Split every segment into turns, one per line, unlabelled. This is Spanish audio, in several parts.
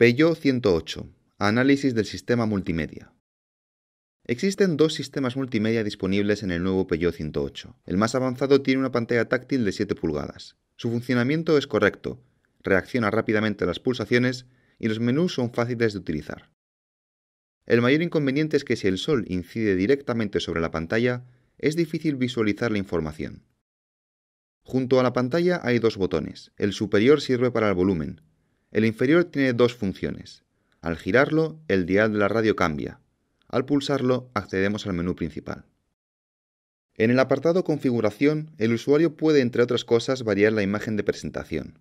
Peyo 108. Análisis del sistema multimedia. Existen dos sistemas multimedia disponibles en el nuevo Peugeot 108. El más avanzado tiene una pantalla táctil de 7 pulgadas. Su funcionamiento es correcto, reacciona rápidamente a las pulsaciones y los menús son fáciles de utilizar. El mayor inconveniente es que si el sol incide directamente sobre la pantalla, es difícil visualizar la información. Junto a la pantalla hay dos botones. El superior sirve para el volumen, el inferior tiene dos funciones. Al girarlo, el dial de la radio cambia. Al pulsarlo, accedemos al menú principal. En el apartado Configuración, el usuario puede, entre otras cosas, variar la imagen de presentación.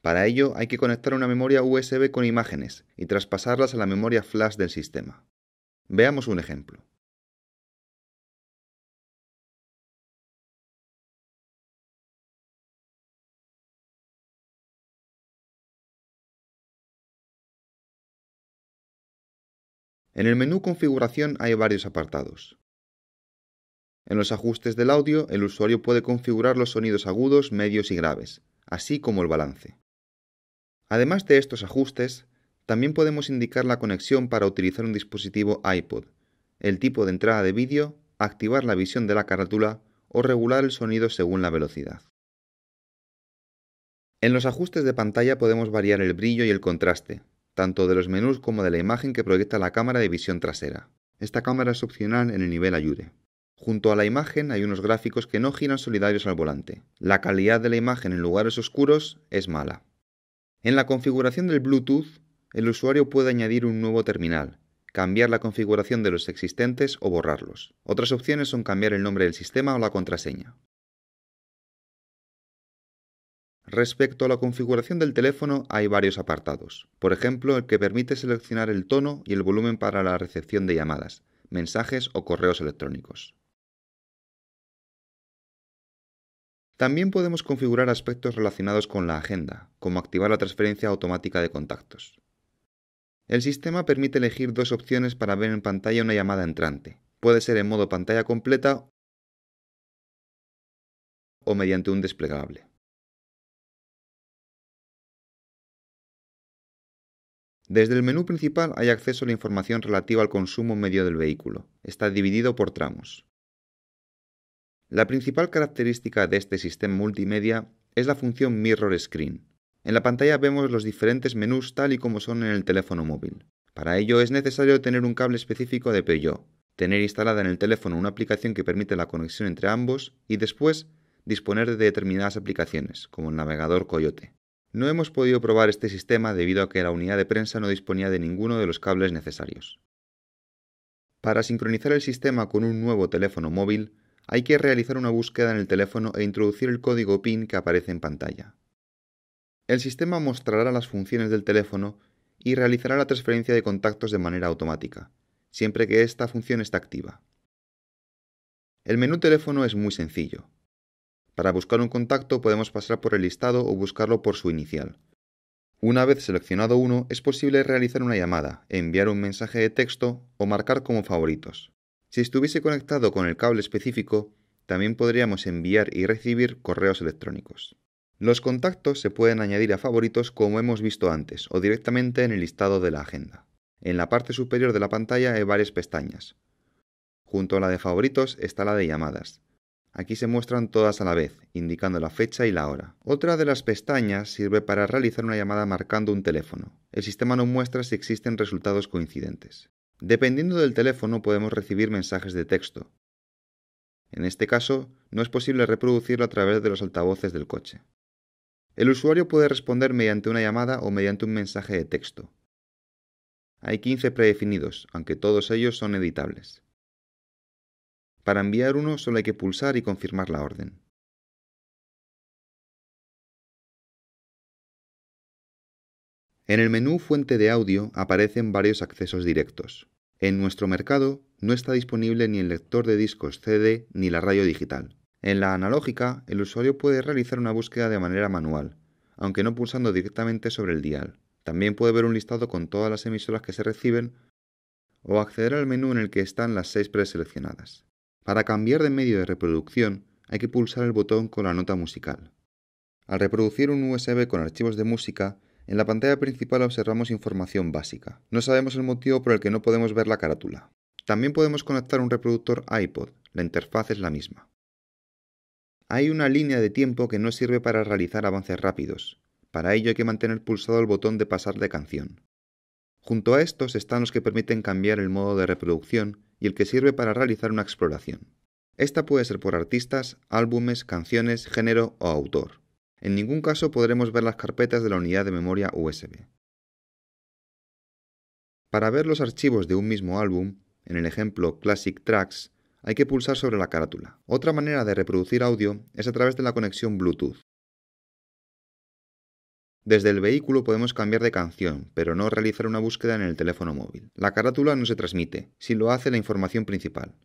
Para ello, hay que conectar una memoria USB con imágenes y traspasarlas a la memoria flash del sistema. Veamos un ejemplo. En el menú Configuración hay varios apartados. En los ajustes del audio, el usuario puede configurar los sonidos agudos, medios y graves, así como el balance. Además de estos ajustes, también podemos indicar la conexión para utilizar un dispositivo iPod, el tipo de entrada de vídeo, activar la visión de la carátula o regular el sonido según la velocidad. En los ajustes de pantalla podemos variar el brillo y el contraste, tanto de los menús como de la imagen que proyecta la cámara de visión trasera. Esta cámara es opcional en el nivel Ayure. Junto a la imagen hay unos gráficos que no giran solidarios al volante. La calidad de la imagen en lugares oscuros es mala. En la configuración del Bluetooth, el usuario puede añadir un nuevo terminal, cambiar la configuración de los existentes o borrarlos. Otras opciones son cambiar el nombre del sistema o la contraseña. Respecto a la configuración del teléfono hay varios apartados, por ejemplo el que permite seleccionar el tono y el volumen para la recepción de llamadas, mensajes o correos electrónicos. También podemos configurar aspectos relacionados con la agenda, como activar la transferencia automática de contactos. El sistema permite elegir dos opciones para ver en pantalla una llamada entrante. Puede ser en modo pantalla completa o mediante un desplegable. Desde el menú principal hay acceso a la información relativa al consumo medio del vehículo. Está dividido por tramos. La principal característica de este sistema multimedia es la función Mirror Screen. En la pantalla vemos los diferentes menús tal y como son en el teléfono móvil. Para ello es necesario tener un cable específico de Peugeot, tener instalada en el teléfono una aplicación que permite la conexión entre ambos y después disponer de determinadas aplicaciones, como el navegador Coyote. No hemos podido probar este sistema debido a que la unidad de prensa no disponía de ninguno de los cables necesarios. Para sincronizar el sistema con un nuevo teléfono móvil, hay que realizar una búsqueda en el teléfono e introducir el código PIN que aparece en pantalla. El sistema mostrará las funciones del teléfono y realizará la transferencia de contactos de manera automática, siempre que esta función esté activa. El menú teléfono es muy sencillo. Para buscar un contacto podemos pasar por el listado o buscarlo por su inicial. Una vez seleccionado uno, es posible realizar una llamada, enviar un mensaje de texto o marcar como favoritos. Si estuviese conectado con el cable específico, también podríamos enviar y recibir correos electrónicos. Los contactos se pueden añadir a favoritos como hemos visto antes o directamente en el listado de la agenda. En la parte superior de la pantalla hay varias pestañas. Junto a la de favoritos está la de llamadas. Aquí se muestran todas a la vez, indicando la fecha y la hora. Otra de las pestañas sirve para realizar una llamada marcando un teléfono. El sistema no muestra si existen resultados coincidentes. Dependiendo del teléfono podemos recibir mensajes de texto. En este caso, no es posible reproducirlo a través de los altavoces del coche. El usuario puede responder mediante una llamada o mediante un mensaje de texto. Hay 15 predefinidos, aunque todos ellos son editables. Para enviar uno solo hay que pulsar y confirmar la orden. En el menú Fuente de audio aparecen varios accesos directos. En nuestro mercado no está disponible ni el lector de discos CD ni la radio digital. En la analógica, el usuario puede realizar una búsqueda de manera manual, aunque no pulsando directamente sobre el dial. También puede ver un listado con todas las emisoras que se reciben o acceder al menú en el que están las seis preseleccionadas. Para cambiar de medio de reproducción hay que pulsar el botón con la nota musical. Al reproducir un USB con archivos de música, en la pantalla principal observamos información básica. No sabemos el motivo por el que no podemos ver la carátula. También podemos conectar un reproductor iPod, la interfaz es la misma. Hay una línea de tiempo que no sirve para realizar avances rápidos. Para ello hay que mantener pulsado el botón de pasar de canción. Junto a estos están los que permiten cambiar el modo de reproducción y el que sirve para realizar una exploración. Esta puede ser por artistas, álbumes, canciones, género o autor. En ningún caso podremos ver las carpetas de la unidad de memoria USB. Para ver los archivos de un mismo álbum, en el ejemplo Classic Tracks, hay que pulsar sobre la carátula. Otra manera de reproducir audio es a través de la conexión Bluetooth. Desde el vehículo podemos cambiar de canción, pero no realizar una búsqueda en el teléfono móvil. La carátula no se transmite, si lo hace la información principal.